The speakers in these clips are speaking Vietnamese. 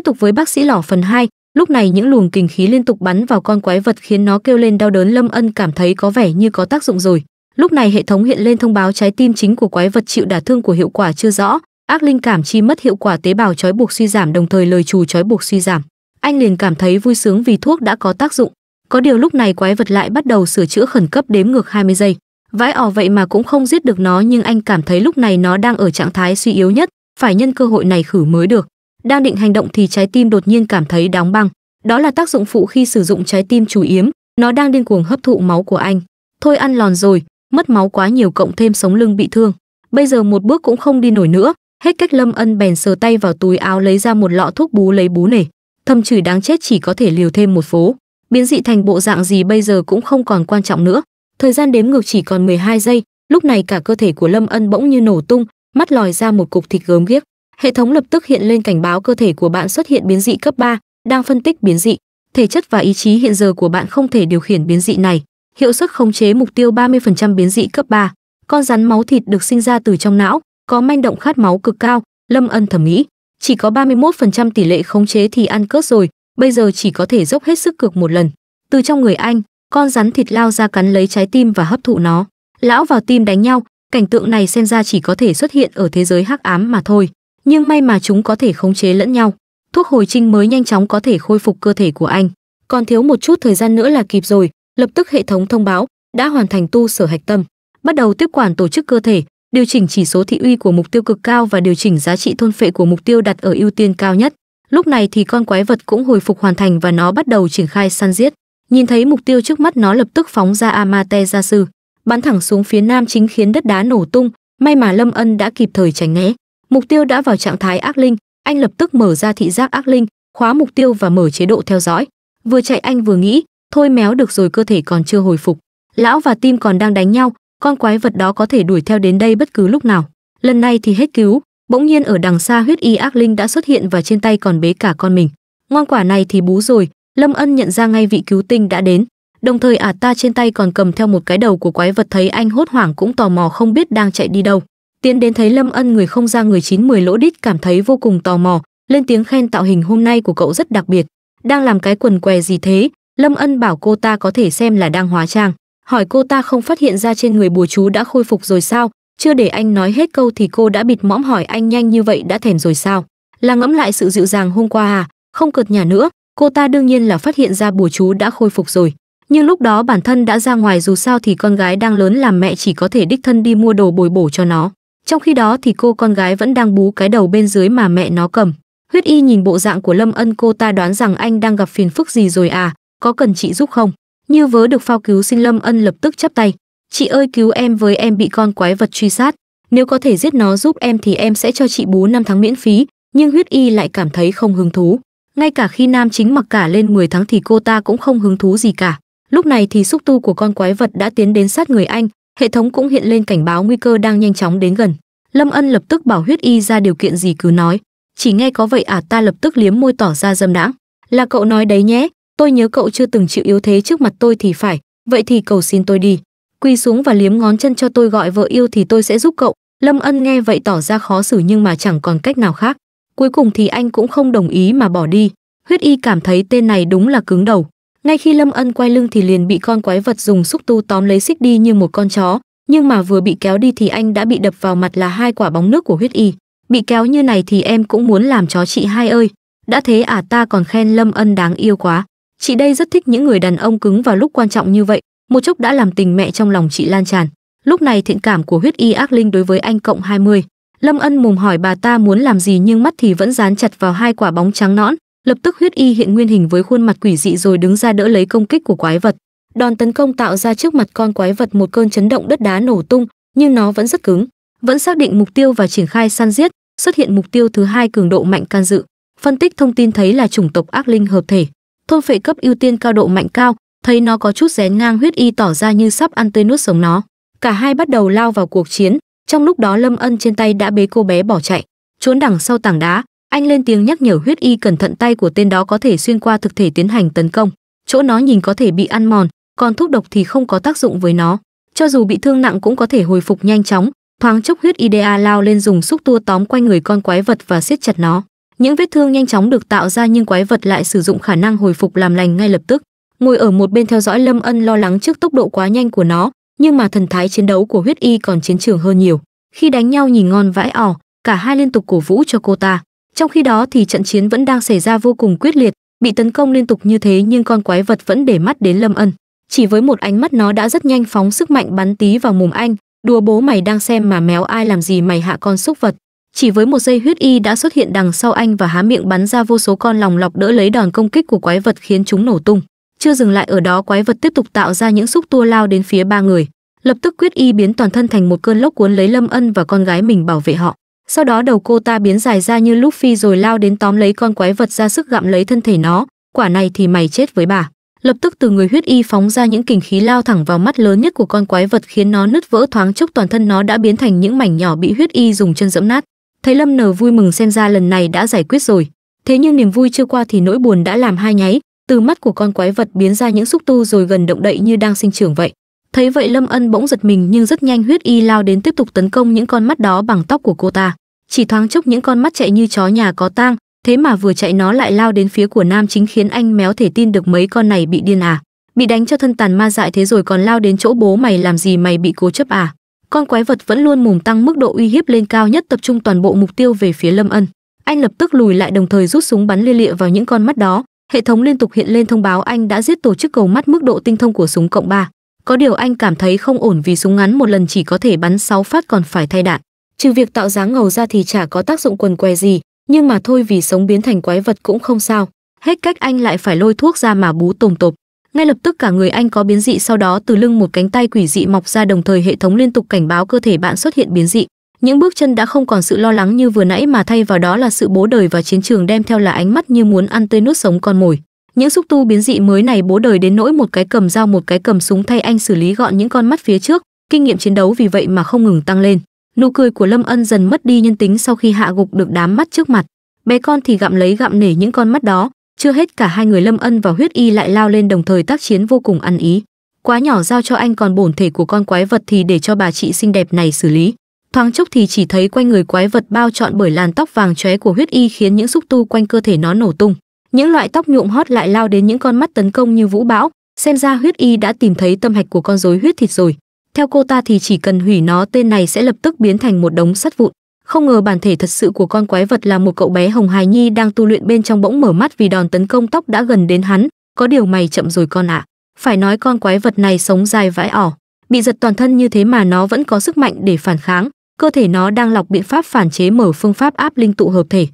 Tiếp tục với bác sĩ lỏ phần 2, lúc này những luồng kình khí liên tục bắn vào con quái vật khiến nó kêu lên đau đớn lâm ân cảm thấy có vẻ như có tác dụng rồi lúc này hệ thống hiện lên thông báo trái tim chính của quái vật chịu đả thương của hiệu quả chưa rõ ác linh cảm chi mất hiệu quả tế bào trói buộc suy giảm đồng thời lời trù trói buộc suy giảm anh liền cảm thấy vui sướng vì thuốc đã có tác dụng có điều lúc này quái vật lại bắt đầu sửa chữa khẩn cấp đếm ngược 20 giây vãi ò vậy mà cũng không giết được nó nhưng anh cảm thấy lúc này nó đang ở trạng thái suy yếu nhất phải nhân cơ hội này khử mới được đang định hành động thì trái tim đột nhiên cảm thấy đóng băng đó là tác dụng phụ khi sử dụng trái tim chủ yếm nó đang điên cuồng hấp thụ máu của anh thôi ăn lòn rồi mất máu quá nhiều cộng thêm sống lưng bị thương bây giờ một bước cũng không đi nổi nữa hết cách lâm ân bèn sờ tay vào túi áo lấy ra một lọ thuốc bú lấy bú nể Thầm chửi đáng chết chỉ có thể liều thêm một phố biến dị thành bộ dạng gì bây giờ cũng không còn quan trọng nữa thời gian đếm ngược chỉ còn 12 giây lúc này cả cơ thể của lâm ân bỗng như nổ tung mắt lòi ra một cục thịt gớm ghiếc Hệ thống lập tức hiện lên cảnh báo cơ thể của bạn xuất hiện biến dị cấp 3, đang phân tích biến dị. Thể chất và ý chí hiện giờ của bạn không thể điều khiển biến dị này. Hiệu suất khống chế mục tiêu 30% biến dị cấp 3. Con rắn máu thịt được sinh ra từ trong não, có manh động khát máu cực cao, Lâm Ân thẩm nghĩ, chỉ có 31% tỷ lệ khống chế thì ăn cướp rồi, bây giờ chỉ có thể dốc hết sức cực một lần. Từ trong người anh, con rắn thịt lao ra cắn lấy trái tim và hấp thụ nó. Lão vào tim đánh nhau, cảnh tượng này xem ra chỉ có thể xuất hiện ở thế giới hắc ám mà thôi nhưng may mà chúng có thể khống chế lẫn nhau. Thuốc hồi trinh mới nhanh chóng có thể khôi phục cơ thể của anh. Còn thiếu một chút thời gian nữa là kịp rồi, lập tức hệ thống thông báo đã hoàn thành tu sở hạch tâm, bắt đầu tiếp quản tổ chức cơ thể, điều chỉnh chỉ số thị uy của mục tiêu cực cao và điều chỉnh giá trị thôn phệ của mục tiêu đặt ở ưu tiên cao nhất. Lúc này thì con quái vật cũng hồi phục hoàn thành và nó bắt đầu triển khai săn giết. Nhìn thấy mục tiêu trước mắt nó lập tức phóng ra Amate gia sư, bắn thẳng xuống phía nam chính khiến đất đá nổ tung, may mà Lâm Ân đã kịp thời tránh né mục tiêu đã vào trạng thái ác linh anh lập tức mở ra thị giác ác linh khóa mục tiêu và mở chế độ theo dõi vừa chạy anh vừa nghĩ thôi méo được rồi cơ thể còn chưa hồi phục lão và tim còn đang đánh nhau con quái vật đó có thể đuổi theo đến đây bất cứ lúc nào lần này thì hết cứu bỗng nhiên ở đằng xa huyết y ác linh đã xuất hiện và trên tay còn bế cả con mình ngon quả này thì bú rồi lâm ân nhận ra ngay vị cứu tinh đã đến đồng thời ả ta trên tay còn cầm theo một cái đầu của quái vật thấy anh hốt hoảng cũng tò mò không biết đang chạy đi đâu Tiến đến thấy Lâm Ân người không ra người chín mười lỗ đít cảm thấy vô cùng tò mò, lên tiếng khen tạo hình hôm nay của cậu rất đặc biệt. Đang làm cái quần què gì thế? Lâm Ân bảo cô ta có thể xem là đang hóa trang. Hỏi cô ta không phát hiện ra trên người bùa chú đã khôi phục rồi sao? Chưa để anh nói hết câu thì cô đã bịt mõm hỏi anh nhanh như vậy đã thèm rồi sao? Là ngẫm lại sự dịu dàng hôm qua à? Không cợt nhà nữa, cô ta đương nhiên là phát hiện ra bùa chú đã khôi phục rồi nhưng lúc đó bản thân đã ra ngoài dù sao thì con gái đang lớn làm mẹ chỉ có thể đích thân đi mua đồ bồi bổ cho nó trong khi đó thì cô con gái vẫn đang bú cái đầu bên dưới mà mẹ nó cầm. Huyết y nhìn bộ dạng của Lâm Ân cô ta đoán rằng anh đang gặp phiền phức gì rồi à, có cần chị giúp không? Như vớ được phao cứu sinh Lâm Ân lập tức chắp tay. Chị ơi cứu em với em bị con quái vật truy sát. Nếu có thể giết nó giúp em thì em sẽ cho chị bú năm tháng miễn phí, nhưng huyết y lại cảm thấy không hứng thú. Ngay cả khi nam chính mặc cả lên 10 tháng thì cô ta cũng không hứng thú gì cả. Lúc này thì xúc tu của con quái vật đã tiến đến sát người anh, hệ thống cũng hiện lên cảnh báo nguy cơ đang nhanh chóng đến gần lâm ân lập tức bảo huyết y ra điều kiện gì cứ nói chỉ nghe có vậy à ta lập tức liếm môi tỏ ra dâm đãng là cậu nói đấy nhé tôi nhớ cậu chưa từng chịu yếu thế trước mặt tôi thì phải vậy thì cầu xin tôi đi quỳ xuống và liếm ngón chân cho tôi gọi vợ yêu thì tôi sẽ giúp cậu lâm ân nghe vậy tỏ ra khó xử nhưng mà chẳng còn cách nào khác cuối cùng thì anh cũng không đồng ý mà bỏ đi huyết y cảm thấy tên này đúng là cứng đầu ngay khi lâm ân quay lưng thì liền bị con quái vật dùng xúc tu tóm lấy xích đi như một con chó nhưng mà vừa bị kéo đi thì anh đã bị đập vào mặt là hai quả bóng nước của huyết y bị kéo như này thì em cũng muốn làm chó chị hai ơi đã thế à ta còn khen lâm ân đáng yêu quá chị đây rất thích những người đàn ông cứng vào lúc quan trọng như vậy một chốc đã làm tình mẹ trong lòng chị lan tràn lúc này thiện cảm của huyết y ác linh đối với anh cộng 20. lâm ân mồm hỏi bà ta muốn làm gì nhưng mắt thì vẫn dán chặt vào hai quả bóng trắng nõn lập tức huyết y hiện nguyên hình với khuôn mặt quỷ dị rồi đứng ra đỡ lấy công kích của quái vật đòn tấn công tạo ra trước mặt con quái vật một cơn chấn động đất đá nổ tung nhưng nó vẫn rất cứng vẫn xác định mục tiêu và triển khai săn giết xuất hiện mục tiêu thứ hai cường độ mạnh can dự phân tích thông tin thấy là chủng tộc ác linh hợp thể thôn phệ cấp ưu tiên cao độ mạnh cao thấy nó có chút rén ngang huyết y tỏ ra như sắp ăn tươi nuốt sống nó cả hai bắt đầu lao vào cuộc chiến trong lúc đó lâm ân trên tay đã bế cô bé bỏ chạy trốn đằng sau tảng đá anh lên tiếng nhắc nhở huyết y cẩn thận tay của tên đó có thể xuyên qua thực thể tiến hành tấn công. Chỗ nó nhìn có thể bị ăn mòn, còn thuốc độc thì không có tác dụng với nó. Cho dù bị thương nặng cũng có thể hồi phục nhanh chóng. Thoáng chốc huyết IDA lao lên dùng xúc tua tóm quanh người con quái vật và siết chặt nó. Những vết thương nhanh chóng được tạo ra nhưng quái vật lại sử dụng khả năng hồi phục làm lành ngay lập tức. Ngồi ở một bên theo dõi Lâm Ân lo lắng trước tốc độ quá nhanh của nó, nhưng mà thần thái chiến đấu của huyết y còn chiến trường hơn nhiều. Khi đánh nhau nhìn ngon vãi ỏ, cả hai liên tục cổ vũ cho cô ta. Trong khi đó thì trận chiến vẫn đang xảy ra vô cùng quyết liệt, bị tấn công liên tục như thế nhưng con quái vật vẫn để mắt đến Lâm Ân. Chỉ với một ánh mắt nó đã rất nhanh phóng sức mạnh bắn tí vào mồm anh, đùa bố mày đang xem mà méo ai làm gì mày hạ con xúc vật. Chỉ với một giây huyết y đã xuất hiện đằng sau anh và há miệng bắn ra vô số con lòng lọc đỡ lấy đòn công kích của quái vật khiến chúng nổ tung. Chưa dừng lại ở đó quái vật tiếp tục tạo ra những xúc tua lao đến phía ba người. Lập tức quyết y biến toàn thân thành một cơn lốc cuốn lấy Lâm Ân và con gái mình bảo vệ họ. Sau đó đầu cô ta biến dài ra như lúc phi rồi lao đến tóm lấy con quái vật ra sức gặm lấy thân thể nó, quả này thì mày chết với bà. Lập tức từ người huyết y phóng ra những kình khí lao thẳng vào mắt lớn nhất của con quái vật khiến nó nứt vỡ thoáng chốc toàn thân nó đã biến thành những mảnh nhỏ bị huyết y dùng chân dẫm nát. Thấy Lâm Nở vui mừng xem ra lần này đã giải quyết rồi. Thế nhưng niềm vui chưa qua thì nỗi buồn đã làm hai nháy, từ mắt của con quái vật biến ra những xúc tu rồi gần động đậy như đang sinh trưởng vậy thấy vậy lâm ân bỗng giật mình nhưng rất nhanh huyết y lao đến tiếp tục tấn công những con mắt đó bằng tóc của cô ta chỉ thoáng chốc những con mắt chạy như chó nhà có tang thế mà vừa chạy nó lại lao đến phía của nam chính khiến anh méo thể tin được mấy con này bị điên à bị đánh cho thân tàn ma dại thế rồi còn lao đến chỗ bố mày làm gì mày bị cố chấp à con quái vật vẫn luôn mồm tăng mức độ uy hiếp lên cao nhất tập trung toàn bộ mục tiêu về phía lâm ân anh lập tức lùi lại đồng thời rút súng bắn lia lịa vào những con mắt đó hệ thống liên tục hiện lên thông báo anh đã giết tổ chức cầu mắt mức độ tinh thông của súng cộng ba có điều anh cảm thấy không ổn vì súng ngắn một lần chỉ có thể bắn 6 phát còn phải thay đạn. Trừ việc tạo dáng ngầu ra thì chả có tác dụng quần què gì, nhưng mà thôi vì sống biến thành quái vật cũng không sao. Hết cách anh lại phải lôi thuốc ra mà bú tùng tộp. Ngay lập tức cả người anh có biến dị sau đó từ lưng một cánh tay quỷ dị mọc ra đồng thời hệ thống liên tục cảnh báo cơ thể bạn xuất hiện biến dị. Những bước chân đã không còn sự lo lắng như vừa nãy mà thay vào đó là sự bố đời và chiến trường đem theo là ánh mắt như muốn ăn tươi nuốt sống con mồi những xúc tu biến dị mới này bố đời đến nỗi một cái cầm dao một cái cầm súng thay anh xử lý gọn những con mắt phía trước kinh nghiệm chiến đấu vì vậy mà không ngừng tăng lên nụ cười của lâm ân dần mất đi nhân tính sau khi hạ gục được đám mắt trước mặt bé con thì gặm lấy gặm nể những con mắt đó chưa hết cả hai người lâm ân và huyết y lại lao lên đồng thời tác chiến vô cùng ăn ý quá nhỏ giao cho anh còn bổn thể của con quái vật thì để cho bà chị xinh đẹp này xử lý thoáng chốc thì chỉ thấy quanh người quái vật bao trọn bởi làn tóc vàng chóe của huyết y khiến những xúc tu quanh cơ thể nó nổ tung những loại tóc nhuộm hót lại lao đến những con mắt tấn công như vũ bão xem ra huyết y đã tìm thấy tâm hạch của con rối huyết thịt rồi theo cô ta thì chỉ cần hủy nó tên này sẽ lập tức biến thành một đống sắt vụn không ngờ bản thể thật sự của con quái vật là một cậu bé hồng hài nhi đang tu luyện bên trong bỗng mở mắt vì đòn tấn công tóc đã gần đến hắn có điều mày chậm rồi con ạ à. phải nói con quái vật này sống dài vãi ỏ bị giật toàn thân như thế mà nó vẫn có sức mạnh để phản kháng cơ thể nó đang lọc biện pháp phản chế mở phương pháp áp linh tụ hợp thể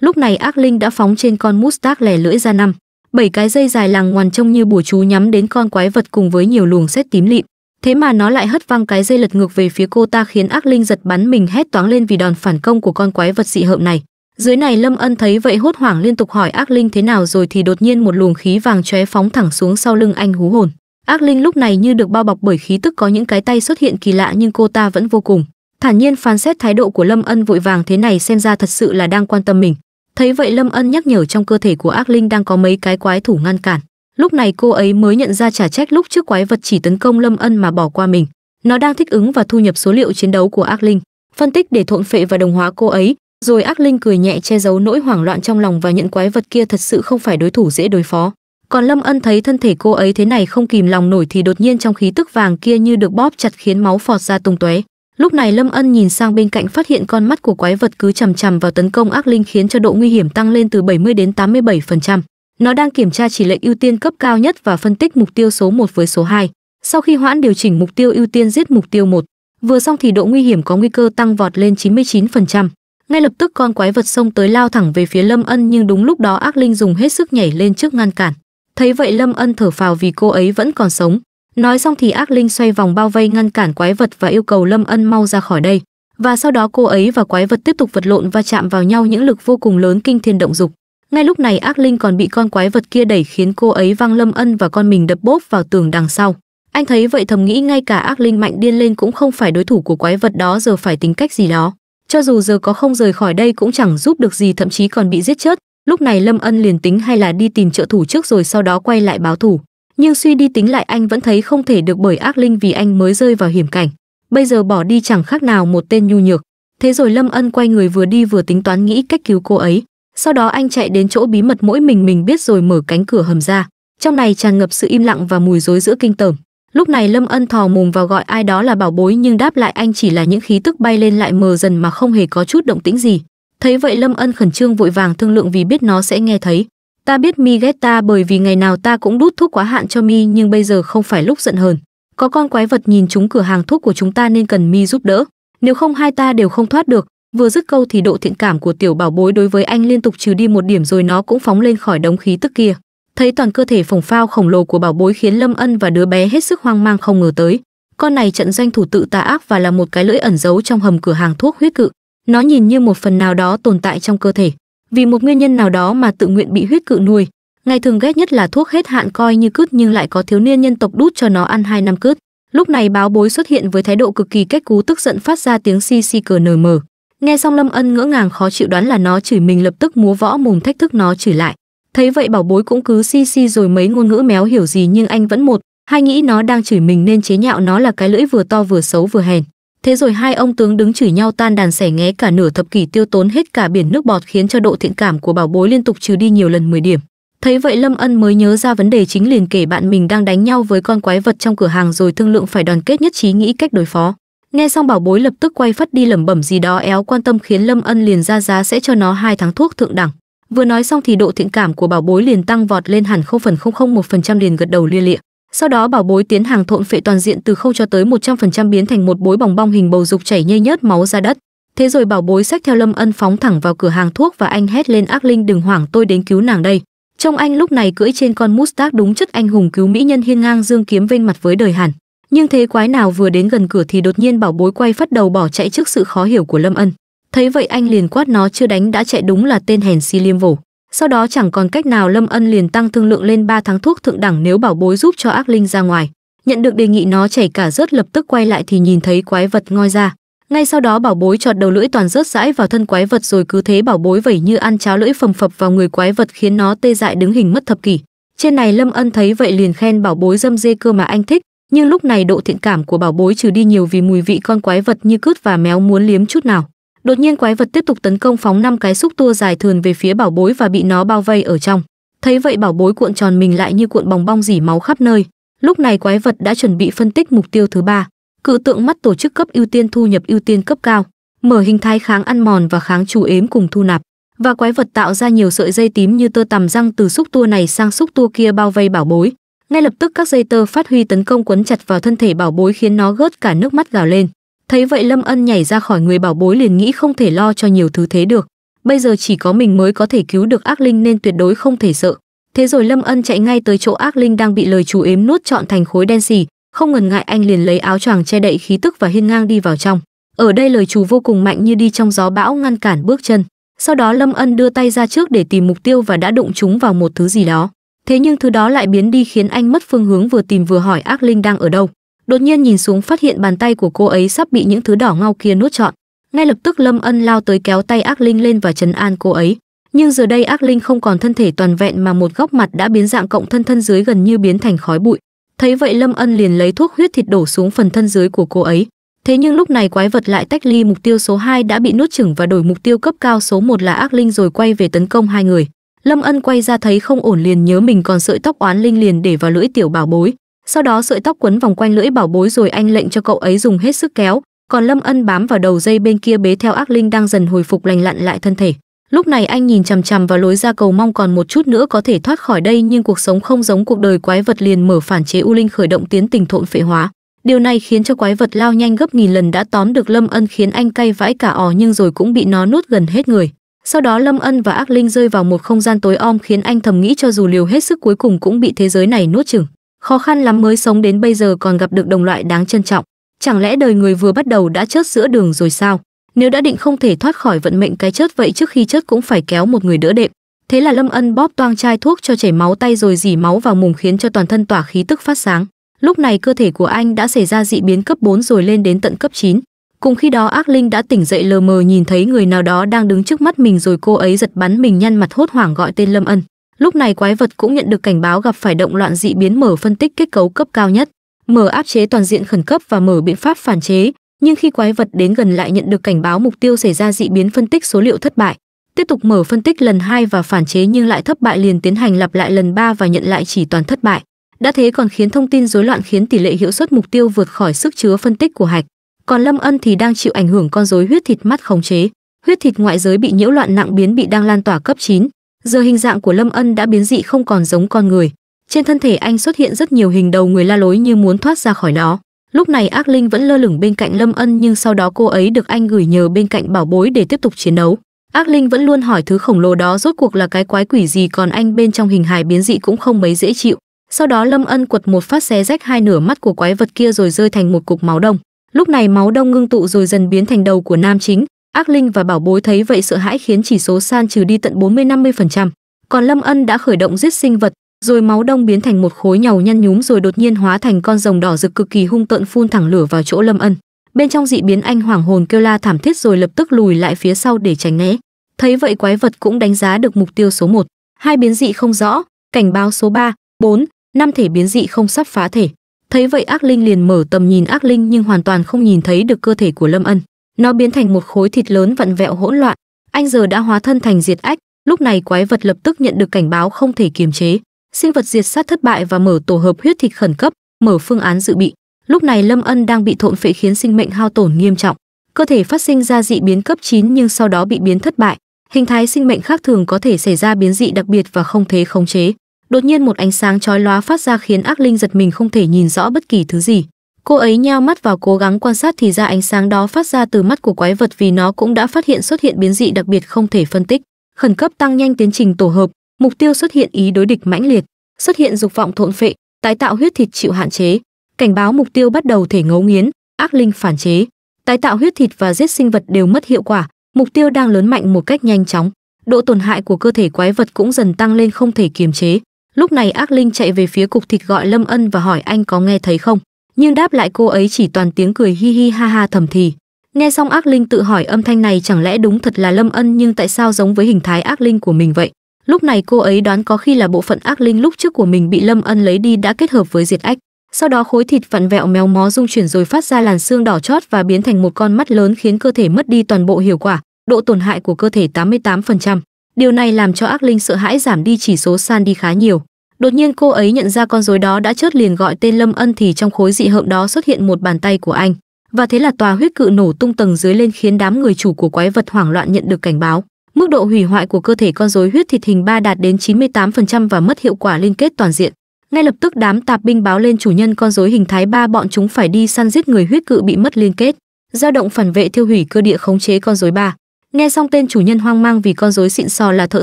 lúc này ác linh đã phóng trên con mustang lẻ lưỡi ra năm bảy cái dây dài làng ngoằn trông như bùa chú nhắm đến con quái vật cùng với nhiều luồng xét tím lịm thế mà nó lại hất văng cái dây lật ngược về phía cô ta khiến ác linh giật bắn mình hét toáng lên vì đòn phản công của con quái vật dị hợm này dưới này lâm ân thấy vậy hốt hoảng liên tục hỏi ác linh thế nào rồi thì đột nhiên một luồng khí vàng chóe phóng thẳng xuống sau lưng anh hú hồn ác linh lúc này như được bao bọc bởi khí tức có những cái tay xuất hiện kỳ lạ nhưng cô ta vẫn vô cùng thản nhiên phán xét thái độ của lâm ân vội vàng thế này xem ra thật sự là đang quan tâm mình thấy vậy lâm ân nhắc nhở trong cơ thể của ác linh đang có mấy cái quái thủ ngăn cản lúc này cô ấy mới nhận ra trả trách lúc trước quái vật chỉ tấn công lâm ân mà bỏ qua mình nó đang thích ứng và thu nhập số liệu chiến đấu của ác linh phân tích để thộn phệ và đồng hóa cô ấy rồi ác linh cười nhẹ che giấu nỗi hoảng loạn trong lòng và nhận quái vật kia thật sự không phải đối thủ dễ đối phó còn lâm ân thấy thân thể cô ấy thế này không kìm lòng nổi thì đột nhiên trong khí tức vàng kia như được bóp chặt khiến máu phọt ra tung tóe Lúc này Lâm Ân nhìn sang bên cạnh phát hiện con mắt của quái vật cứ chằm chằm vào tấn công ác linh khiến cho độ nguy hiểm tăng lên từ 70 đến 87%. Nó đang kiểm tra chỉ lệnh ưu tiên cấp cao nhất và phân tích mục tiêu số 1 với số 2. Sau khi hoãn điều chỉnh mục tiêu ưu tiên giết mục tiêu 1, vừa xong thì độ nguy hiểm có nguy cơ tăng vọt lên 99%. Ngay lập tức con quái vật xông tới lao thẳng về phía Lâm Ân nhưng đúng lúc đó ác linh dùng hết sức nhảy lên trước ngăn cản. Thấy vậy Lâm Ân thở phào vì cô ấy vẫn còn sống, Nói xong thì ác linh xoay vòng bao vây ngăn cản quái vật và yêu cầu Lâm Ân mau ra khỏi đây. Và sau đó cô ấy và quái vật tiếp tục vật lộn và chạm vào nhau những lực vô cùng lớn kinh thiên động dục. Ngay lúc này ác linh còn bị con quái vật kia đẩy khiến cô ấy văng Lâm Ân và con mình đập bốp vào tường đằng sau. Anh thấy vậy thầm nghĩ ngay cả ác linh mạnh điên lên cũng không phải đối thủ của quái vật đó giờ phải tính cách gì đó. Cho dù giờ có không rời khỏi đây cũng chẳng giúp được gì thậm chí còn bị giết chết. Lúc này Lâm Ân liền tính hay là đi tìm trợ thủ trước rồi sau đó quay lại báo thủ nhưng suy đi tính lại anh vẫn thấy không thể được bởi ác linh vì anh mới rơi vào hiểm cảnh bây giờ bỏ đi chẳng khác nào một tên nhu nhược thế rồi lâm ân quay người vừa đi vừa tính toán nghĩ cách cứu cô ấy sau đó anh chạy đến chỗ bí mật mỗi mình mình biết rồi mở cánh cửa hầm ra trong này tràn ngập sự im lặng và mùi rối giữa kinh tởm lúc này lâm ân thò mồm vào gọi ai đó là bảo bối nhưng đáp lại anh chỉ là những khí tức bay lên lại mờ dần mà không hề có chút động tĩnh gì thấy vậy lâm ân khẩn trương vội vàng thương lượng vì biết nó sẽ nghe thấy Ta biết mi ghét ta bởi vì ngày nào ta cũng đút thuốc quá hạn cho mi nhưng bây giờ không phải lúc giận hờn. Có con quái vật nhìn chúng cửa hàng thuốc của chúng ta nên cần mi giúp đỡ. Nếu không hai ta đều không thoát được. Vừa dứt câu thì độ thiện cảm của tiểu bảo bối đối với anh liên tục trừ đi một điểm rồi nó cũng phóng lên khỏi đống khí tức kia. Thấy toàn cơ thể phồng phao khổng lồ của bảo bối khiến Lâm Ân và đứa bé hết sức hoang mang không ngờ tới. Con này trận doanh thủ tự tà ác và là một cái lưỡi ẩn giấu trong hầm cửa hàng thuốc huyết cự. Nó nhìn như một phần nào đó tồn tại trong cơ thể vì một nguyên nhân nào đó mà tự nguyện bị huyết cự nuôi ngày thường ghét nhất là thuốc hết hạn coi như cứt nhưng lại có thiếu niên nhân tộc đút cho nó ăn hai năm cứt lúc này báo bối xuất hiện với thái độ cực kỳ cách cú tức giận phát ra tiếng xi xi cờ nở mở nghe xong lâm ân ngỡ ngàng khó chịu đoán là nó chửi mình lập tức múa võ mồm thách thức nó chửi lại thấy vậy bảo bối cũng cứ xi xi rồi mấy ngôn ngữ méo hiểu gì nhưng anh vẫn một hai nghĩ nó đang chửi mình nên chế nhạo nó là cái lưỡi vừa to vừa xấu vừa hèn Thế rồi hai ông tướng đứng chửi nhau tan đàn sẻ nghé cả nửa thập kỷ tiêu tốn hết cả biển nước bọt khiến cho độ thiện cảm của bảo bối liên tục trừ đi nhiều lần 10 điểm. Thấy vậy Lâm Ân mới nhớ ra vấn đề chính liền kể bạn mình đang đánh nhau với con quái vật trong cửa hàng rồi thương lượng phải đoàn kết nhất trí nghĩ cách đối phó. Nghe xong bảo bối lập tức quay phát đi lẩm bẩm gì đó éo quan tâm khiến Lâm Ân liền ra giá sẽ cho nó hai tháng thuốc thượng đẳng. Vừa nói xong thì độ thiện cảm của bảo bối liền tăng vọt lên hẳn 0,001% liền gật đầu lia lịa. Sau đó bảo bối tiến hàng thộn phệ toàn diện từ khâu cho tới 100% biến thành một bối bòng bong hình bầu dục chảy nhây nhớt máu ra đất. Thế rồi bảo bối sách theo Lâm Ân phóng thẳng vào cửa hàng thuốc và anh hét lên ác linh đừng hoảng tôi đến cứu nàng đây. trong anh lúc này cưỡi trên con Mustang đúng chất anh hùng cứu mỹ nhân hiên ngang dương kiếm vênh mặt với đời hẳn. Nhưng thế quái nào vừa đến gần cửa thì đột nhiên bảo bối quay phát đầu bỏ chạy trước sự khó hiểu của Lâm Ân. Thấy vậy anh liền quát nó chưa đánh đã chạy đúng là tên hèn si liêm vổ. Sau đó chẳng còn cách nào Lâm Ân liền tăng thương lượng lên 3 tháng thuốc thượng đẳng nếu bảo bối giúp cho ác linh ra ngoài. Nhận được đề nghị nó chảy cả rớt lập tức quay lại thì nhìn thấy quái vật ngoi ra. Ngay sau đó bảo bối chọt đầu lưỡi toàn rớt rãi vào thân quái vật rồi cứ thế bảo bối vẩy như ăn cháo lưỡi phầm phập vào người quái vật khiến nó tê dại đứng hình mất thập kỷ. Trên này Lâm Ân thấy vậy liền khen bảo bối dâm dê cơ mà anh thích, nhưng lúc này độ thiện cảm của bảo bối trừ đi nhiều vì mùi vị con quái vật như cướt và méo muốn liếm chút nào. Đột nhiên quái vật tiếp tục tấn công phóng năm cái xúc tua dài thườn về phía bảo bối và bị nó bao vây ở trong. Thấy vậy bảo bối cuộn tròn mình lại như cuộn bong bong dỉ máu khắp nơi. Lúc này quái vật đã chuẩn bị phân tích mục tiêu thứ ba. Cự tượng mắt tổ chức cấp ưu tiên thu nhập ưu tiên cấp cao, mở hình thái kháng ăn mòn và kháng chủ ếm cùng thu nạp. Và quái vật tạo ra nhiều sợi dây tím như tơ tằm răng từ xúc tua này sang xúc tua kia bao vây bảo bối. Ngay lập tức các dây tơ phát huy tấn công quấn chặt vào thân thể bảo bối khiến nó gớt cả nước mắt gào lên. Thấy vậy Lâm Ân nhảy ra khỏi người bảo bối liền nghĩ không thể lo cho nhiều thứ thế được. Bây giờ chỉ có mình mới có thể cứu được ác linh nên tuyệt đối không thể sợ. Thế rồi Lâm Ân chạy ngay tới chỗ ác linh đang bị lời chú ếm nuốt trọn thành khối đen xì, không ngần ngại anh liền lấy áo choàng che đậy khí tức và hiên ngang đi vào trong. Ở đây lời chú vô cùng mạnh như đi trong gió bão ngăn cản bước chân. Sau đó Lâm Ân đưa tay ra trước để tìm mục tiêu và đã đụng chúng vào một thứ gì đó. Thế nhưng thứ đó lại biến đi khiến anh mất phương hướng vừa tìm vừa hỏi ác linh đang ở đâu đột nhiên nhìn xuống phát hiện bàn tay của cô ấy sắp bị những thứ đỏ ngau kia nuốt trọn ngay lập tức lâm ân lao tới kéo tay ác linh lên và chấn an cô ấy nhưng giờ đây ác linh không còn thân thể toàn vẹn mà một góc mặt đã biến dạng cộng thân thân dưới gần như biến thành khói bụi thấy vậy lâm ân liền lấy thuốc huyết thịt đổ xuống phần thân dưới của cô ấy thế nhưng lúc này quái vật lại tách ly mục tiêu số 2 đã bị nuốt chửng và đổi mục tiêu cấp cao số 1 là ác linh rồi quay về tấn công hai người lâm ân quay ra thấy không ổn liền nhớ mình còn sợi tóc oán linh liền để vào lưỡi tiểu bảo bối sau đó sợi tóc quấn vòng quanh lưỡi bảo bối rồi anh lệnh cho cậu ấy dùng hết sức kéo còn lâm ân bám vào đầu dây bên kia bế theo ác linh đang dần hồi phục lành lặn lại thân thể lúc này anh nhìn chằm chằm vào lối ra cầu mong còn một chút nữa có thể thoát khỏi đây nhưng cuộc sống không giống cuộc đời quái vật liền mở phản chế u linh khởi động tiến tình thộn phệ hóa điều này khiến cho quái vật lao nhanh gấp nghìn lần đã tóm được lâm ân khiến anh cay vãi cả ò nhưng rồi cũng bị nó nuốt gần hết người sau đó lâm ân và ác linh rơi vào một không gian tối om khiến anh thầm nghĩ cho dù liều hết sức cuối cùng cũng bị thế giới này nuốt chửng khó khăn lắm mới sống đến bây giờ còn gặp được đồng loại đáng trân trọng chẳng lẽ đời người vừa bắt đầu đã chớt giữa đường rồi sao nếu đã định không thể thoát khỏi vận mệnh cái chớt vậy trước khi chớt cũng phải kéo một người đỡ đệm thế là lâm ân bóp toang chai thuốc cho chảy máu tay rồi dỉ máu vào mùng khiến cho toàn thân tỏa khí tức phát sáng lúc này cơ thể của anh đã xảy ra dị biến cấp 4 rồi lên đến tận cấp 9. cùng khi đó ác linh đã tỉnh dậy lờ mờ nhìn thấy người nào đó đang đứng trước mắt mình rồi cô ấy giật bắn mình nhăn mặt hốt hoảng gọi tên lâm ân Lúc này quái vật cũng nhận được cảnh báo gặp phải động loạn dị biến mở phân tích kết cấu cấp cao nhất, mở áp chế toàn diện khẩn cấp và mở biện pháp phản chế, nhưng khi quái vật đến gần lại nhận được cảnh báo mục tiêu xảy ra dị biến phân tích số liệu thất bại, tiếp tục mở phân tích lần hai và phản chế nhưng lại thất bại liền tiến hành lặp lại lần ba và nhận lại chỉ toàn thất bại. Đã thế còn khiến thông tin rối loạn khiến tỷ lệ hiệu suất mục tiêu vượt khỏi sức chứa phân tích của hạch. Còn Lâm Ân thì đang chịu ảnh hưởng con rối huyết thịt mắt khống chế, huyết thịt ngoại giới bị nhiễu loạn nặng biến bị đang lan tỏa cấp 9 giờ hình dạng của lâm ân đã biến dị không còn giống con người trên thân thể anh xuất hiện rất nhiều hình đầu người la lối như muốn thoát ra khỏi nó lúc này ác linh vẫn lơ lửng bên cạnh lâm ân nhưng sau đó cô ấy được anh gửi nhờ bên cạnh bảo bối để tiếp tục chiến đấu ác linh vẫn luôn hỏi thứ khổng lồ đó rốt cuộc là cái quái quỷ gì còn anh bên trong hình hài biến dị cũng không mấy dễ chịu sau đó lâm ân quật một phát xé rách hai nửa mắt của quái vật kia rồi rơi thành một cục máu đông lúc này máu đông ngưng tụ rồi dần biến thành đầu của nam chính Ác Linh và Bảo Bối thấy vậy sợ hãi khiến chỉ số san trừ đi tận 40-50%. Còn Lâm Ân đã khởi động giết sinh vật, rồi máu đông biến thành một khối nhàu nhăn nhúm rồi đột nhiên hóa thành con rồng đỏ rực cực kỳ hung tợn phun thẳng lửa vào chỗ Lâm Ân. Bên trong dị biến anh hoảng hồn kêu la thảm thiết rồi lập tức lùi lại phía sau để tránh né. Thấy vậy quái vật cũng đánh giá được mục tiêu số 1, hai biến dị không rõ, cảnh báo số 3, 4, năm thể biến dị không sắp phá thể. Thấy vậy ác linh liền mở tầm nhìn ác linh nhưng hoàn toàn không nhìn thấy được cơ thể của Lâm Ân. Nó biến thành một khối thịt lớn vặn vẹo hỗn loạn, anh giờ đã hóa thân thành diệt ách, lúc này quái vật lập tức nhận được cảnh báo không thể kiềm chế, sinh vật diệt sát thất bại và mở tổ hợp huyết thịt khẩn cấp, mở phương án dự bị. Lúc này Lâm Ân đang bị thộn phệ khiến sinh mệnh hao tổn nghiêm trọng, cơ thể phát sinh ra dị biến cấp 9 nhưng sau đó bị biến thất bại. Hình thái sinh mệnh khác thường có thể xảy ra biến dị đặc biệt và không thể khống chế. Đột nhiên một ánh sáng chói lóa phát ra khiến ác linh giật mình không thể nhìn rõ bất kỳ thứ gì. Cô ấy nheo mắt vào cố gắng quan sát thì ra ánh sáng đó phát ra từ mắt của quái vật vì nó cũng đã phát hiện xuất hiện biến dị đặc biệt không thể phân tích. Khẩn cấp tăng nhanh tiến trình tổ hợp, mục tiêu xuất hiện ý đối địch mãnh liệt, xuất hiện dục vọng thộn phệ, tái tạo huyết thịt chịu hạn chế, cảnh báo mục tiêu bắt đầu thể ngấu nghiến, ác linh phản chế, tái tạo huyết thịt và giết sinh vật đều mất hiệu quả, mục tiêu đang lớn mạnh một cách nhanh chóng. Độ tổn hại của cơ thể quái vật cũng dần tăng lên không thể kiềm chế. Lúc này ác linh chạy về phía cục thịt gọi Lâm Ân và hỏi anh có nghe thấy không? nhưng đáp lại cô ấy chỉ toàn tiếng cười hi hi ha ha thầm thì nghe xong ác linh tự hỏi âm thanh này chẳng lẽ đúng thật là lâm ân nhưng tại sao giống với hình thái ác linh của mình vậy lúc này cô ấy đoán có khi là bộ phận ác linh lúc trước của mình bị lâm ân lấy đi đã kết hợp với diệt ách sau đó khối thịt vặn vẹo méo mó dung chuyển rồi phát ra làn xương đỏ chót và biến thành một con mắt lớn khiến cơ thể mất đi toàn bộ hiệu quả độ tổn hại của cơ thể 88%. Điều này làm cho ác linh sợ hãi giảm đi chỉ số san đi khá nhiều. Đột nhiên cô ấy nhận ra con rối đó đã chớt liền gọi tên Lâm Ân thì trong khối dị hợm đó xuất hiện một bàn tay của anh. Và thế là tòa huyết cự nổ tung tầng dưới lên khiến đám người chủ của quái vật hoảng loạn nhận được cảnh báo. Mức độ hủy hoại của cơ thể con rối huyết thịt hình ba đạt đến 98% và mất hiệu quả liên kết toàn diện. Ngay lập tức đám tạp binh báo lên chủ nhân con rối hình thái ba bọn chúng phải đi săn giết người huyết cự bị mất liên kết. dao động phản vệ thiêu hủy cơ địa khống chế con rối ba. Nghe xong tên chủ nhân hoang mang vì con rối xịn sò là thợ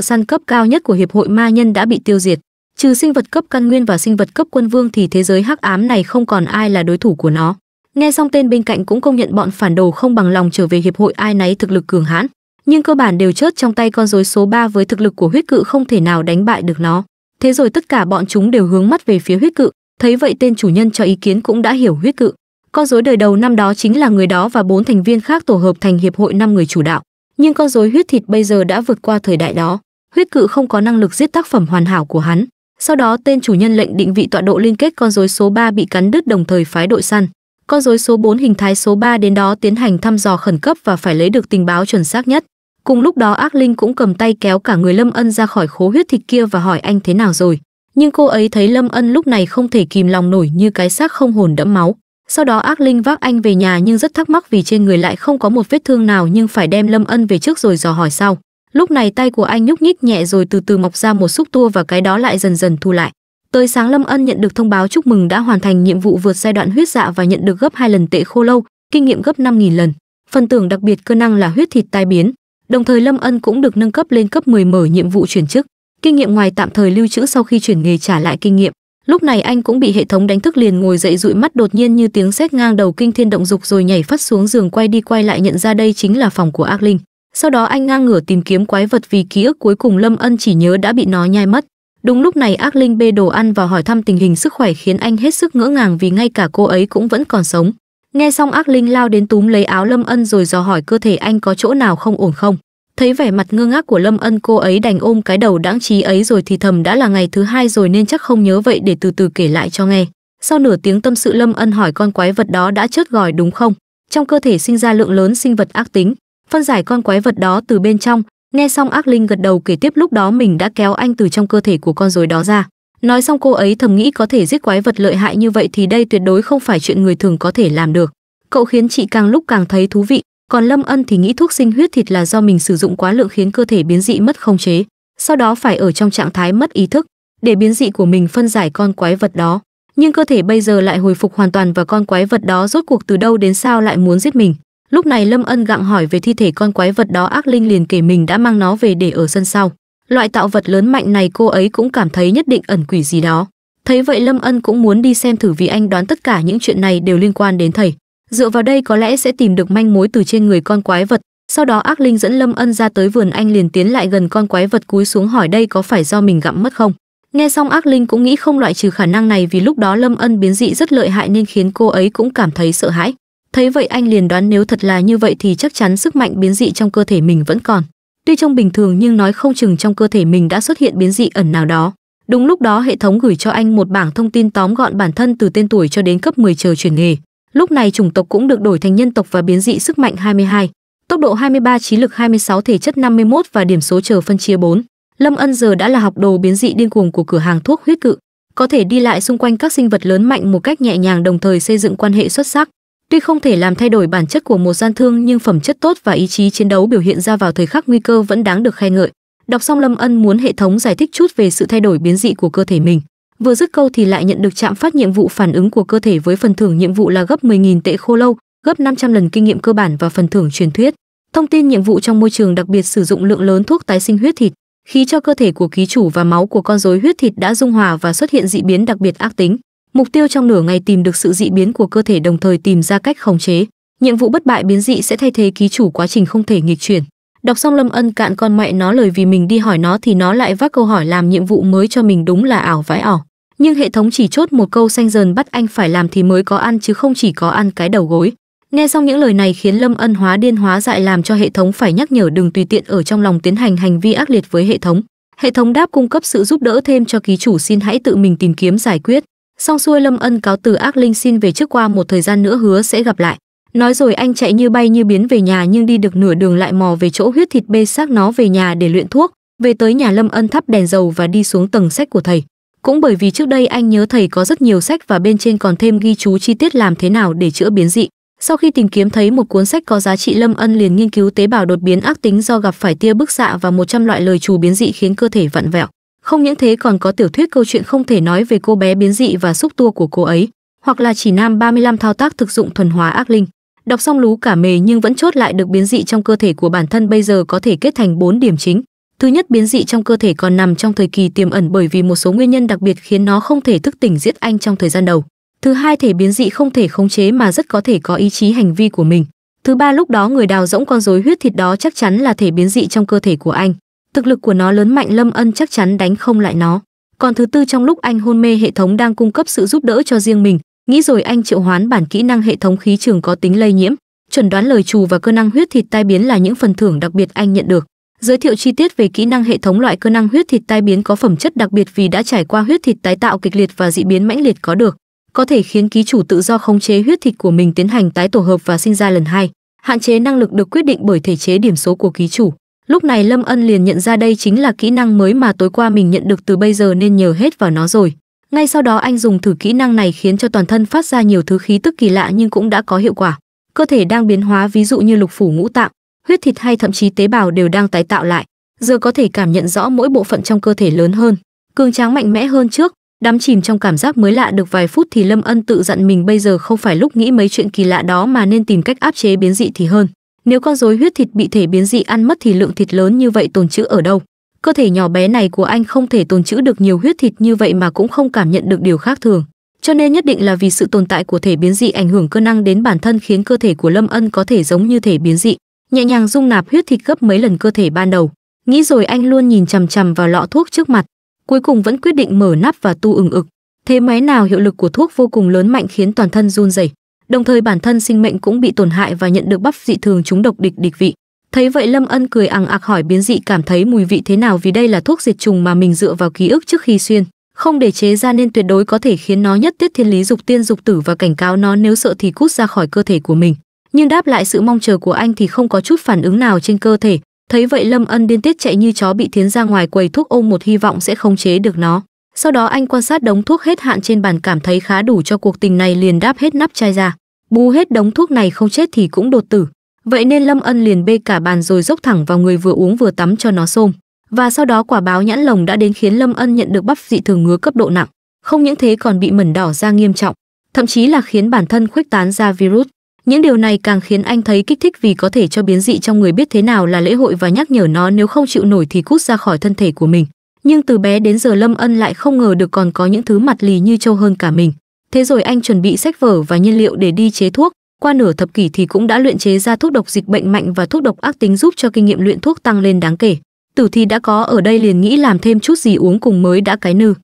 săn cấp cao nhất của hiệp hội ma nhân đã bị tiêu diệt trừ sinh vật cấp căn nguyên và sinh vật cấp quân vương thì thế giới hắc ám này không còn ai là đối thủ của nó nghe xong tên bên cạnh cũng công nhận bọn phản đồ không bằng lòng trở về hiệp hội ai nấy thực lực cường hãn nhưng cơ bản đều chớt trong tay con rối số 3 với thực lực của huyết cự không thể nào đánh bại được nó thế rồi tất cả bọn chúng đều hướng mắt về phía huyết cự thấy vậy tên chủ nhân cho ý kiến cũng đã hiểu huyết cự con rối đời đầu năm đó chính là người đó và bốn thành viên khác tổ hợp thành hiệp hội năm người chủ đạo nhưng con rối huyết thịt bây giờ đã vượt qua thời đại đó huyết cự không có năng lực giết tác phẩm hoàn hảo của hắn sau đó tên chủ nhân lệnh định vị tọa độ liên kết con rối số 3 bị cắn đứt đồng thời phái đội săn. Con rối số 4 hình thái số 3 đến đó tiến hành thăm dò khẩn cấp và phải lấy được tình báo chuẩn xác nhất. Cùng lúc đó ác linh cũng cầm tay kéo cả người Lâm Ân ra khỏi khố huyết thịt kia và hỏi anh thế nào rồi. Nhưng cô ấy thấy Lâm Ân lúc này không thể kìm lòng nổi như cái xác không hồn đẫm máu. Sau đó ác linh vác anh về nhà nhưng rất thắc mắc vì trên người lại không có một vết thương nào nhưng phải đem Lâm Ân về trước rồi dò hỏi sau. Lúc này tay của anh nhúc nhích nhẹ rồi từ từ mọc ra một xúc tua và cái đó lại dần dần thu lại. Tới sáng Lâm Ân nhận được thông báo chúc mừng đã hoàn thành nhiệm vụ vượt giai đoạn huyết dạ và nhận được gấp hai lần tệ khô lâu, kinh nghiệm gấp 5000 lần. Phần tưởng đặc biệt cơ năng là huyết thịt tai biến, đồng thời Lâm Ân cũng được nâng cấp lên cấp 10 mở nhiệm vụ chuyển chức. Kinh nghiệm ngoài tạm thời lưu trữ sau khi chuyển nghề trả lại kinh nghiệm. Lúc này anh cũng bị hệ thống đánh thức liền ngồi dậy dụi mắt đột nhiên như tiếng sét ngang đầu kinh thiên động dục rồi nhảy phát xuống giường quay đi quay lại nhận ra đây chính là phòng của ác linh. Sau đó anh ngang ngửa tìm kiếm quái vật vì ký ức cuối cùng Lâm Ân chỉ nhớ đã bị nó nhai mất. Đúng lúc này ác linh bê đồ ăn và hỏi thăm tình hình sức khỏe khiến anh hết sức ngỡ ngàng vì ngay cả cô ấy cũng vẫn còn sống. Nghe xong ác linh lao đến túm lấy áo Lâm Ân rồi dò hỏi cơ thể anh có chỗ nào không ổn không. Thấy vẻ mặt ngơ ngác của Lâm Ân cô ấy đành ôm cái đầu đáng trí ấy rồi thì thầm đã là ngày thứ hai rồi nên chắc không nhớ vậy để từ từ kể lại cho nghe. Sau nửa tiếng tâm sự Lâm Ân hỏi con quái vật đó đã chết gòi đúng không? Trong cơ thể sinh ra lượng lớn sinh vật ác tính, phân giải con quái vật đó từ bên trong nghe xong ác linh gật đầu kể tiếp lúc đó mình đã kéo anh từ trong cơ thể của con rối đó ra nói xong cô ấy thầm nghĩ có thể giết quái vật lợi hại như vậy thì đây tuyệt đối không phải chuyện người thường có thể làm được cậu khiến chị càng lúc càng thấy thú vị còn lâm ân thì nghĩ thuốc sinh huyết thịt là do mình sử dụng quá lượng khiến cơ thể biến dị mất không chế sau đó phải ở trong trạng thái mất ý thức để biến dị của mình phân giải con quái vật đó nhưng cơ thể bây giờ lại hồi phục hoàn toàn và con quái vật đó rốt cuộc từ đâu đến sao lại muốn giết mình lúc này lâm ân gặng hỏi về thi thể con quái vật đó ác linh liền kể mình đã mang nó về để ở sân sau loại tạo vật lớn mạnh này cô ấy cũng cảm thấy nhất định ẩn quỷ gì đó thấy vậy lâm ân cũng muốn đi xem thử vì anh đoán tất cả những chuyện này đều liên quan đến thầy dựa vào đây có lẽ sẽ tìm được manh mối từ trên người con quái vật sau đó ác linh dẫn lâm ân ra tới vườn anh liền tiến lại gần con quái vật cúi xuống hỏi đây có phải do mình gặm mất không nghe xong ác linh cũng nghĩ không loại trừ khả năng này vì lúc đó lâm ân biến dị rất lợi hại nên khiến cô ấy cũng cảm thấy sợ hãi thấy vậy anh liền đoán nếu thật là như vậy thì chắc chắn sức mạnh biến dị trong cơ thể mình vẫn còn tuy trông bình thường nhưng nói không chừng trong cơ thể mình đã xuất hiện biến dị ẩn nào đó đúng lúc đó hệ thống gửi cho anh một bảng thông tin tóm gọn bản thân từ tên tuổi cho đến cấp 10 chờ chuyển nghề lúc này chủng tộc cũng được đổi thành nhân tộc và biến dị sức mạnh 22, tốc độ 23 trí lực 26 thể chất 51 và điểm số chờ phân chia 4. Lâm Ân giờ đã là học đồ biến dị điên cuồng của cửa hàng thuốc huyết cự, có thể đi lại xung quanh các sinh vật lớn mạnh một cách nhẹ nhàng đồng thời xây dựng quan hệ xuất sắc. Tuy không thể làm thay đổi bản chất của một gian thương nhưng phẩm chất tốt và ý chí chiến đấu biểu hiện ra vào thời khắc nguy cơ vẫn đáng được khen ngợi. Đọc xong Lâm Ân muốn hệ thống giải thích chút về sự thay đổi biến dị của cơ thể mình. Vừa dứt câu thì lại nhận được chạm phát nhiệm vụ phản ứng của cơ thể với phần thưởng nhiệm vụ là gấp 10.000 tệ khô lâu, gấp 500 lần kinh nghiệm cơ bản và phần thưởng truyền thuyết. Thông tin nhiệm vụ trong môi trường đặc biệt sử dụng lượng lớn thuốc tái sinh huyết thịt, khí cho cơ thể của ký chủ và máu của con rối huyết thịt đã dung hòa và xuất hiện dị biến đặc biệt ác tính mục tiêu trong nửa ngày tìm được sự dị biến của cơ thể đồng thời tìm ra cách khống chế nhiệm vụ bất bại biến dị sẽ thay thế ký chủ quá trình không thể nghịch chuyển đọc xong lâm ân cạn con mẹ nó lời vì mình đi hỏi nó thì nó lại vác câu hỏi làm nhiệm vụ mới cho mình đúng là ảo vãi ỏ. nhưng hệ thống chỉ chốt một câu xanh dần bắt anh phải làm thì mới có ăn chứ không chỉ có ăn cái đầu gối nghe xong những lời này khiến lâm ân hóa điên hóa dại làm cho hệ thống phải nhắc nhở đừng tùy tiện ở trong lòng tiến hành hành vi ác liệt với hệ thống hệ thống đáp cung cấp sự giúp đỡ thêm cho ký chủ xin hãy tự mình tìm kiếm giải quyết Xong xuôi Lâm Ân cáo từ ác linh xin về trước qua một thời gian nữa hứa sẽ gặp lại. Nói rồi anh chạy như bay như biến về nhà nhưng đi được nửa đường lại mò về chỗ huyết thịt bê xác nó về nhà để luyện thuốc, về tới nhà Lâm Ân thắp đèn dầu và đi xuống tầng sách của thầy. Cũng bởi vì trước đây anh nhớ thầy có rất nhiều sách và bên trên còn thêm ghi chú chi tiết làm thế nào để chữa biến dị. Sau khi tìm kiếm thấy một cuốn sách có giá trị Lâm Ân liền nghiên cứu tế bào đột biến ác tính do gặp phải tia bức xạ và 100 loại lời chú biến dị khiến cơ thể vặn vẹo. Không những thế còn có tiểu thuyết câu chuyện không thể nói về cô bé biến dị và xúc tua của cô ấy, hoặc là chỉ nam 35 thao tác thực dụng thuần hóa ác linh. Đọc xong lú cả mề nhưng vẫn chốt lại được biến dị trong cơ thể của bản thân bây giờ có thể kết thành 4 điểm chính. Thứ nhất, biến dị trong cơ thể còn nằm trong thời kỳ tiềm ẩn bởi vì một số nguyên nhân đặc biệt khiến nó không thể thức tỉnh giết anh trong thời gian đầu. Thứ hai, thể biến dị không thể khống chế mà rất có thể có ý chí hành vi của mình. Thứ ba, lúc đó người đào rỗng con rối huyết thịt đó chắc chắn là thể biến dị trong cơ thể của anh. Thực lực của nó lớn mạnh Lâm Ân chắc chắn đánh không lại nó. Còn thứ tư trong lúc anh hôn mê hệ thống đang cung cấp sự giúp đỡ cho riêng mình, nghĩ rồi anh triệu hoán bản kỹ năng hệ thống khí trường có tính lây nhiễm, chuẩn đoán lời trù và cơ năng huyết thịt tai biến là những phần thưởng đặc biệt anh nhận được. Giới thiệu chi tiết về kỹ năng hệ thống loại cơ năng huyết thịt tai biến có phẩm chất đặc biệt vì đã trải qua huyết thịt tái tạo kịch liệt và dị biến mãnh liệt có được, có thể khiến ký chủ tự do khống chế huyết thịt của mình tiến hành tái tổ hợp và sinh ra lần hai. Hạn chế năng lực được quyết định bởi thể chế điểm số của ký chủ. Lúc này Lâm Ân liền nhận ra đây chính là kỹ năng mới mà tối qua mình nhận được từ bây giờ nên nhờ hết vào nó rồi. Ngay sau đó anh dùng thử kỹ năng này khiến cho toàn thân phát ra nhiều thứ khí tức kỳ lạ nhưng cũng đã có hiệu quả. Cơ thể đang biến hóa ví dụ như lục phủ ngũ tạng, huyết thịt hay thậm chí tế bào đều đang tái tạo lại. Giờ có thể cảm nhận rõ mỗi bộ phận trong cơ thể lớn hơn, cường tráng mạnh mẽ hơn trước. Đắm chìm trong cảm giác mới lạ được vài phút thì Lâm Ân tự dặn mình bây giờ không phải lúc nghĩ mấy chuyện kỳ lạ đó mà nên tìm cách áp chế biến dị thì hơn. Nếu con rối huyết thịt bị thể biến dị ăn mất thì lượng thịt lớn như vậy tồn trữ ở đâu? Cơ thể nhỏ bé này của anh không thể tồn trữ được nhiều huyết thịt như vậy mà cũng không cảm nhận được điều khác thường. Cho nên nhất định là vì sự tồn tại của thể biến dị ảnh hưởng cơ năng đến bản thân khiến cơ thể của Lâm Ân có thể giống như thể biến dị, nhẹ nhàng dung nạp huyết thịt gấp mấy lần cơ thể ban đầu. Nghĩ rồi anh luôn nhìn chằm chằm vào lọ thuốc trước mặt, cuối cùng vẫn quyết định mở nắp và tu ừng ực. Thế máy nào hiệu lực của thuốc vô cùng lớn mạnh khiến toàn thân run rẩy đồng thời bản thân sinh mệnh cũng bị tổn hại và nhận được bắp dị thường chúng độc địch địch vị thấy vậy lâm ân cười ằng ạc hỏi biến dị cảm thấy mùi vị thế nào vì đây là thuốc diệt trùng mà mình dựa vào ký ức trước khi xuyên không để chế ra nên tuyệt đối có thể khiến nó nhất tiết thiên lý dục tiên dục tử và cảnh cáo nó nếu sợ thì cút ra khỏi cơ thể của mình nhưng đáp lại sự mong chờ của anh thì không có chút phản ứng nào trên cơ thể thấy vậy lâm ân điên tiết chạy như chó bị thiến ra ngoài quầy thuốc ôm một hy vọng sẽ không chế được nó sau đó anh quan sát đống thuốc hết hạn trên bàn cảm thấy khá đủ cho cuộc tình này liền đáp hết nắp chai ra. Bù hết đống thuốc này không chết thì cũng đột tử. Vậy nên Lâm Ân liền bê cả bàn rồi dốc thẳng vào người vừa uống vừa tắm cho nó xôm. Và sau đó quả báo nhãn lồng đã đến khiến Lâm Ân nhận được bắp dị thường ngứa cấp độ nặng. Không những thế còn bị mẩn đỏ da nghiêm trọng, thậm chí là khiến bản thân khuếch tán ra virus. Những điều này càng khiến anh thấy kích thích vì có thể cho biến dị trong người biết thế nào là lễ hội và nhắc nhở nó nếu không chịu nổi thì cút ra khỏi thân thể của mình nhưng từ bé đến giờ Lâm Ân lại không ngờ được còn có những thứ mặt lì như Châu hơn cả mình. Thế rồi anh chuẩn bị sách vở và nhiên liệu để đi chế thuốc, qua nửa thập kỷ thì cũng đã luyện chế ra thuốc độc dịch bệnh mạnh và thuốc độc ác tính giúp cho kinh nghiệm luyện thuốc tăng lên đáng kể. Tử Thi đã có ở đây liền nghĩ làm thêm chút gì uống cùng mới đã cái nư.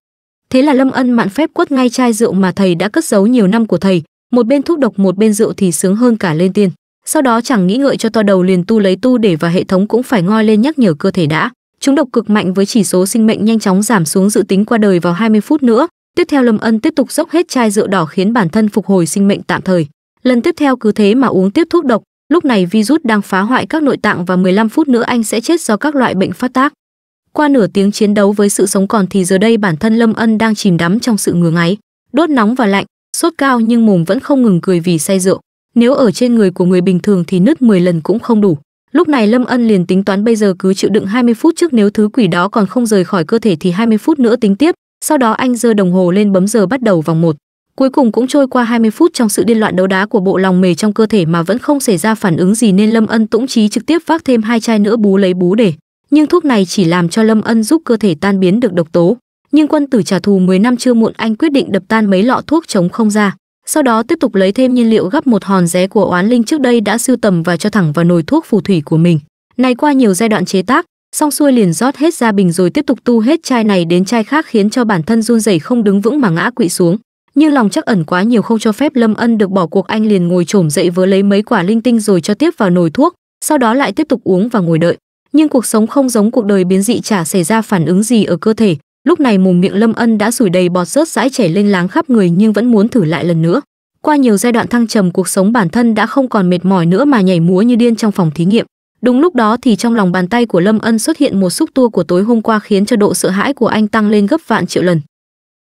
Thế là Lâm Ân mạn phép quất ngay chai rượu mà thầy đã cất giấu nhiều năm của thầy, một bên thuốc độc một bên rượu thì sướng hơn cả lên tiên. Sau đó chẳng nghĩ ngợi cho to đầu liền tu lấy tu để và hệ thống cũng phải ngoi lên nhắc nhở cơ thể đã. Chúng độc cực mạnh với chỉ số sinh mệnh nhanh chóng giảm xuống dự tính qua đời vào 20 phút nữa. Tiếp theo Lâm Ân tiếp tục dốc hết chai rượu đỏ khiến bản thân phục hồi sinh mệnh tạm thời. Lần tiếp theo cứ thế mà uống tiếp thuốc độc, lúc này virus đang phá hoại các nội tạng và 15 phút nữa anh sẽ chết do các loại bệnh phát tác. Qua nửa tiếng chiến đấu với sự sống còn thì giờ đây bản thân Lâm Ân đang chìm đắm trong sự ngứa ngáy, đốt nóng và lạnh, sốt cao nhưng mồm vẫn không ngừng cười vì say rượu. Nếu ở trên người của người bình thường thì nứt 10 lần cũng không đủ. Lúc này Lâm Ân liền tính toán bây giờ cứ chịu đựng 20 phút trước nếu thứ quỷ đó còn không rời khỏi cơ thể thì 20 phút nữa tính tiếp, sau đó anh giơ đồng hồ lên bấm giờ bắt đầu vòng một. Cuối cùng cũng trôi qua 20 phút trong sự điên loạn đấu đá của bộ lòng mề trong cơ thể mà vẫn không xảy ra phản ứng gì nên Lâm Ân tũng trí trực tiếp vác thêm hai chai nữa bú lấy bú để. Nhưng thuốc này chỉ làm cho Lâm Ân giúp cơ thể tan biến được độc tố. Nhưng quân tử trả thù 10 năm chưa muộn anh quyết định đập tan mấy lọ thuốc chống không ra sau đó tiếp tục lấy thêm nhiên liệu gấp một hòn ré của oán linh trước đây đã sưu tầm và cho thẳng vào nồi thuốc phù thủy của mình này qua nhiều giai đoạn chế tác xong xuôi liền rót hết ra bình rồi tiếp tục tu hết chai này đến chai khác khiến cho bản thân run rẩy không đứng vững mà ngã quỵ xuống như lòng chắc ẩn quá nhiều không cho phép lâm ân được bỏ cuộc anh liền ngồi trổm dậy vớ lấy mấy quả linh tinh rồi cho tiếp vào nồi thuốc sau đó lại tiếp tục uống và ngồi đợi nhưng cuộc sống không giống cuộc đời biến dị chả xảy ra phản ứng gì ở cơ thể lúc này mồm miệng lâm ân đã sủi đầy bọt rớt rãi chảy lên láng khắp người nhưng vẫn muốn thử lại lần nữa qua nhiều giai đoạn thăng trầm cuộc sống bản thân đã không còn mệt mỏi nữa mà nhảy múa như điên trong phòng thí nghiệm đúng lúc đó thì trong lòng bàn tay của lâm ân xuất hiện một xúc tua của tối hôm qua khiến cho độ sợ hãi của anh tăng lên gấp vạn triệu lần